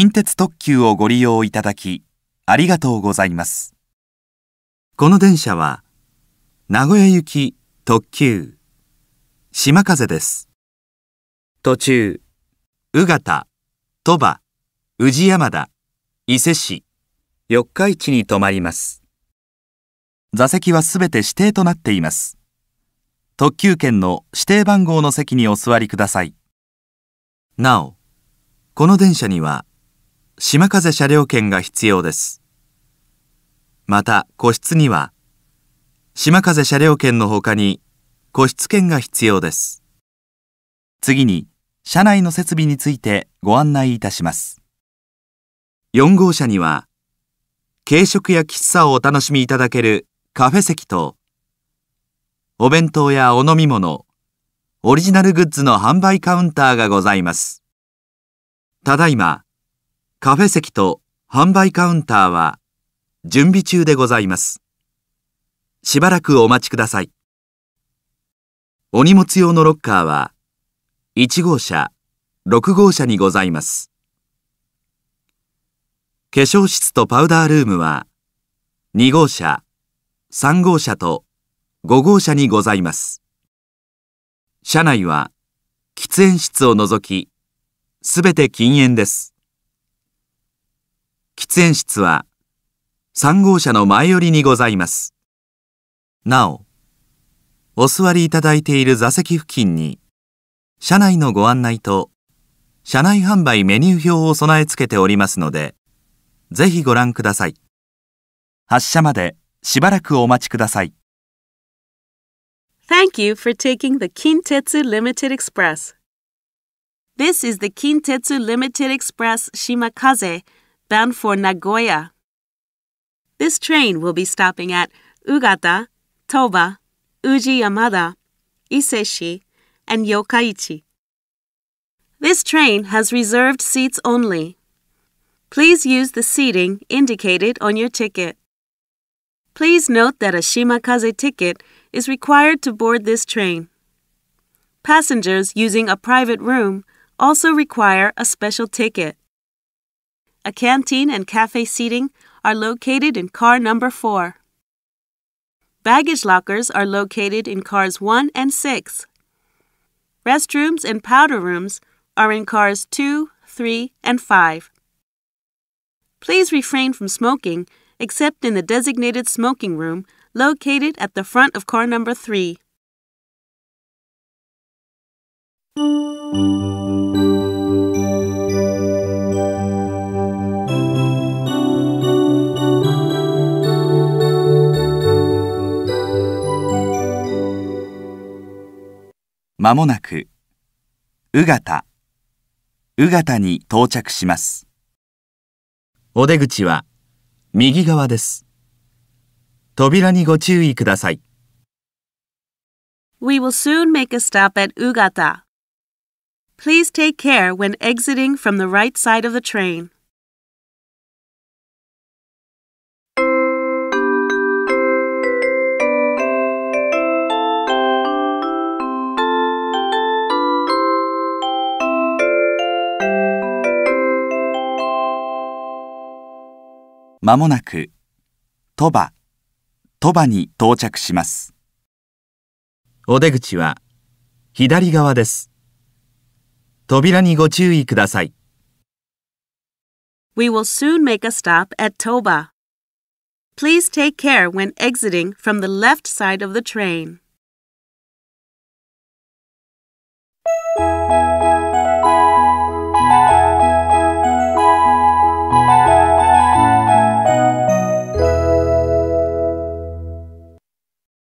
近鉄特急をご利用いただき、ありがとうございます。この電車は、名古屋行き特急、島風です。途中、宇方、鳥羽、宇治山田、伊勢市、四日市に停まります。座席はすべて指定となっています。特急券の指定番号の席にお座りください。なお、この電車には島風車両券が必要です。また、個室には、島風車両券の他に、個室券が必要です。次に、車内の設備についてご案内いたします。4号車には、軽食や喫茶をお楽しみいただけるカフェ席と、お弁当やお飲み物、オリジナルグッズの販売カウンターがございます。ただいま、カフェ席と販売カウンターは準備中でございます。しばらくお待ちください。お荷物用のロッカーは1号車、6号車にございます。化粧室とパウダールームは2号車、3号車と5号車にございます。車内は喫煙室を除き、すべて禁煙です。喫室は3号車の前寄りにございます。なお、お座りいただいている座席付近に、車内のご案内と、車内販売メニュー表を備え付けておりますので、ぜひご覧ください。発車までしばらくお待ちください。Thank you for taking the Kintetsu Limited Express. This is the Kintetsu Limited Express Shimakaze. bound for Nagoya. This train will be stopping at Ugata, Toba, Ujiyamada, Iseshi, and Yokaichi. This train has reserved seats only. Please use the seating indicated on your ticket. Please note that a Shimakaze ticket is required to board this train. Passengers using a private room also require a special ticket. A canteen and cafe seating are located in car number 4. Baggage lockers are located in cars 1 and 6. Restrooms and powder rooms are in cars 2, 3, and 5. Please refrain from smoking except in the designated smoking room located at the front of car number 3. まもなく、うがた、うがたに到着します。お出口は、右側です。扉にご注意ください。We will soon make a stop at Ugata. Please take care when exiting from the right side of the train. まもなく鳥羽鳥羽に到着しますお出口は左側です扉にご注意ください We will soon make a stop at Toba. Please take care when exiting from the left side of the train.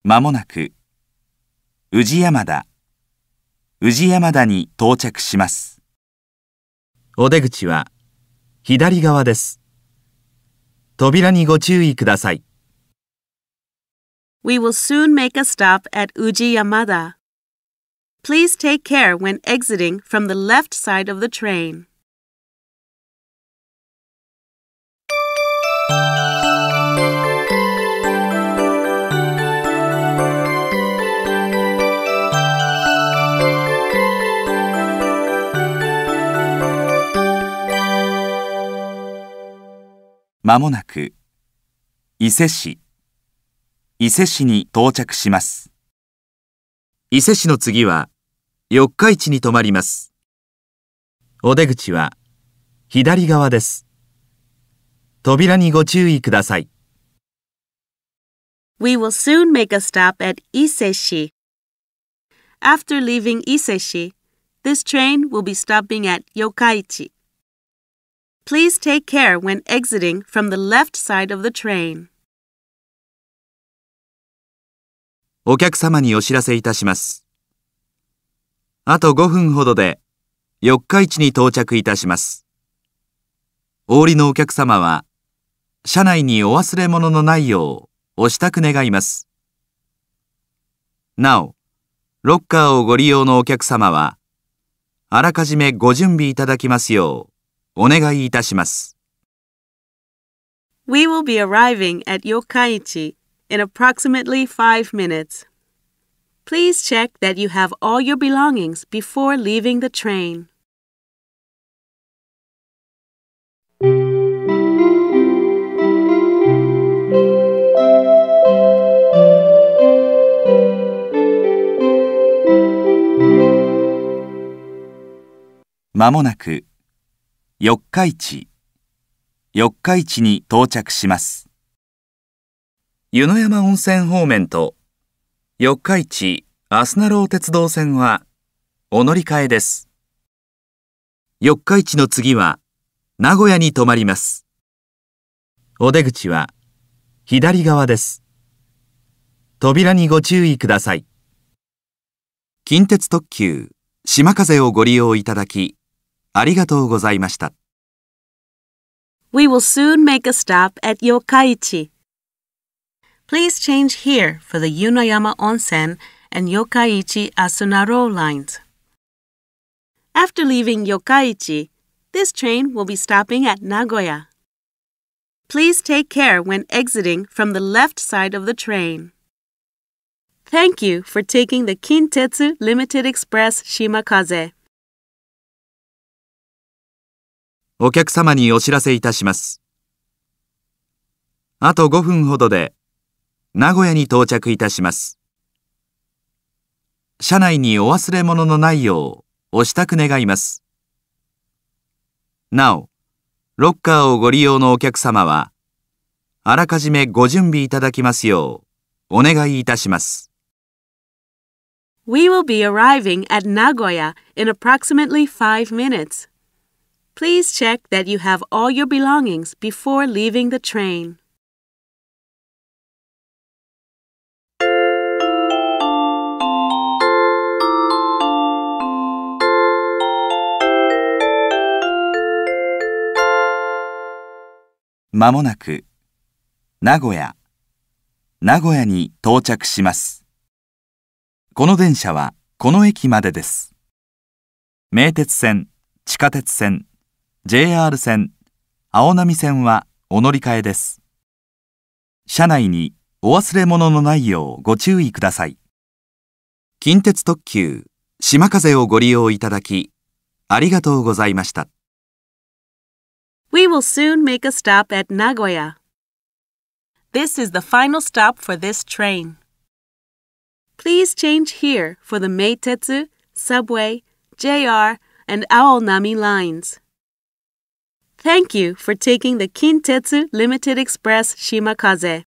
まもなく、宇治山田、宇治山田に到着します。お出口は、左側です。扉にご注意ください。We will soon make a stop at Uji Yamada. Please take care when exiting from the left side of the train. まもなく伊勢市伊勢市に到着します伊勢市の次は四日市に止まりますお出口は左側です扉にご注意ください We will soon make a stop at i s e After leaving 伊勢市、this train will be stopping at 四日市。Please take care when exiting from the left side of the train. お客様にお知らせいたします。あと5分ほどで四日市に到着いたします。お降りのお客様は、車内にお忘れ物のないようお支度願います。なお、ロッカーをご利用のお客様は、あらかじめご準備いただきますよう、お願いいたします。We will be arriving at Yokaiichi in approximately five minutes. Please check that you have all your belongings before leaving the train. まもなく四日市四日市に到着します湯野山温泉方面と四日市アスナロー鉄道線はお乗り換えです四日市の次は名古屋に泊まりますお出口は左側です扉にご注意ください近鉄特急島風をご利用いただきありがとうございました。We will soon make a stop at Yokaichi. Please change here for the Yunoyama Onsen and Yokaichi Asunaro lines. After leaving Yokaichi, this train will be stopping at Nagoya. Please take care when exiting from the left side of the train. Thank you for taking the Kintetsu Limited Express Shimakaze. お客様にお知らせいたします。あと5分ほどで名古屋に到着いたします。車内にお忘れ物のないようお支度願います。なお、ロッカーをご利用のお客様は、あらかじめご準備いただきますようお願いいたします。We will be arriving at Nagoya in approximately five minutes. Please check that you have all your belongings before leaving the train. まもなく、名古屋、名古屋に到着します。この電車はこの駅までです。名鉄線、地下鉄線、JR 線、青波線はお乗り換えです。車内にお忘れ物のないようご注意ください。近鉄特急、島風をご利用いただき、ありがとうございました。We will soon make a stop at Nagoya. This is the final stop for this train. Please change here for the 名鉄、s u b w a y JR, and 青波 lines. Thank you for taking the Kintetsu Limited Express Shimakaze.